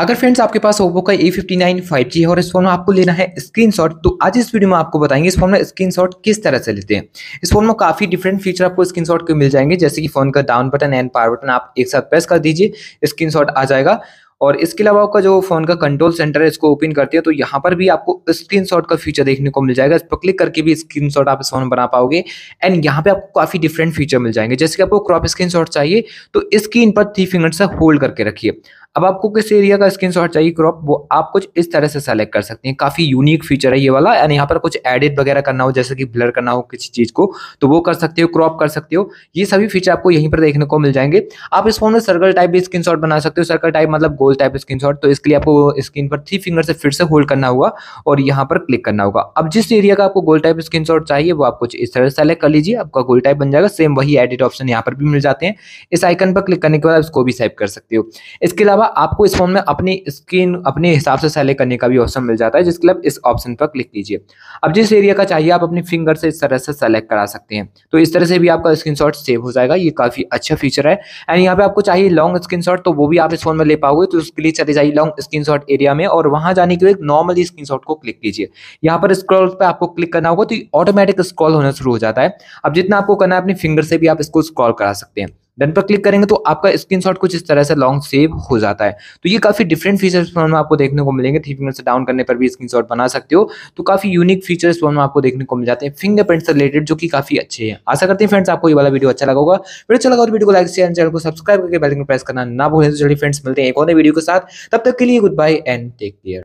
अगर फ्रेंड्स आपके पास ओप्पो का A fifty nine five G है और इस फोन में आपको लेना है स्क्रीन तो आज इस वीडियो में आपको बताएंगे इस फोन में स्क्रीन किस तरह से लेते हैं इस फोन में काफी डिफरेंट फीचर आपको स्क्रीन के मिल जाएंगे जैसे कि फोन का down button and power button आप एक साथ प्रेस कर दीजिए स्क्रीन आ जाएगा और इसके अलावा आपका जो फोन का कंट्रोल सेंटर है इसको ओपन करते हैं तो यहाँ पर भी आपको स्क्रीनशॉट का फीचर देखने को मिल जाएगा इस पर क्लिक करके भी स्क्रीनशॉट आप इस फोन बना पाओगे एंड यहाँ पे आपको काफी डिफरेंट फीचर मिल जाएंगे जैसे कि आपको क्रॉप स्क्रीनशॉट चाहिए तो स्क्रीन पर थ्री फिंगर से होल्ड करके रखिए अब आपको किस एरिया का स्क्रीन चाहिए क्रॉप वो आप कुछ इस तरह से सेलेक्ट कर सकते हैं काफी यूनिक फीचर है ये वाला एंड यहाँ पर कुछ एडिट वगैरह करना हो जैसे कि ब्लर करना हो किसी चीज को तो वो कर सकते हो क्रॉप कर सकते हो ये सभी फीचर आपको यहीं पर देखने को मिल जाएंगे आप इस फोन में सर्कल टाइप भी स्क्रीन बना सकते हो सर्कल टाइप मतलब गोल टाइप स्क्रीन तो इसके लिए आपको स्क्रीन पर थ्री फिंगर से फिर से होल्ड करना होगा और यहाँ पर क्लिक करना होगा अब जिस एरिया का आपको गोल टाइप स्क्रीन चाहिए वो आप कुछ इस तरह से सेलेक्ट कर लीजिए आपका गोल टाइप बन जाएगा सेम वही एडिट ऑप्शन यहाँ पर भी मिल जाते हैं इस आइकन पर क्लिक करने के बाद इसको भी सेव कर सकते हो इसके अलावा अलावा आपको इस फोन में अपनी स्क्रीन अपने हिसाब से सेलेक्ट करने का भी ऑप्शन मिल जाता है जिसके लिए आप इस ऑप्शन पर क्लिक कीजिए अब जिस एरिया का चाहिए आप अपने फिंगर से इस तरह से सेलेक्ट करा सकते हैं तो इस तरह से भी आपका स्क्रीन सेव हो जाएगा ये काफ़ी अच्छा फीचर है एंड यहाँ पे आपको चाहिए लॉन्ग स्क्रीन तो वो भी आप इस फोन में ले पाओगे तो उसके लिए चले जाइए लॉन्ग स्क्रीन एरिया में और वहां जाने के लिए नॉर्मली स्क्रीन को क्लिक कीजिए यहाँ पर स्क्रॉल पर आपको क्लिक करना होगा तो ऑटोमेटिक स्क्रॉल होना शुरू हो जाता है अब जितना आपको करना है अपनी फिंगर से भी आप इसको स्क्रॉल करा सकते हैं डन पर क्लिक करेंगे तो आपका स्क्रीनशॉट कुछ इस तरह से लॉन्ग सेव हो जाता है तो ये काफी डिफरेंट फीचर्स फोन में आपको देखने को मिलेंगे थ्री फिंगर से डाउन करने पर भी स्क्रीनशॉट बना सकते हो तो काफी यूनिक फीचर्स फोन में आपको देखने को मिल जाते हैं फिंगरप्रिंट से रिलेटेड जो कि काफी अच्छे हैं आशा करते हैं फ्रेंड्स आपको ये वाला वीडियो अच्छा लगा होगा फिर अच्छा लगा वीडियो तो को लाइक शेयर चैनल को सब्सक्राइब करके बेल को प्रेस करना ना भूलें तो जल्दी फ्रेंड्स मिलते हैं एक और वीडियो के साथ तब तक के लिए good bye and take care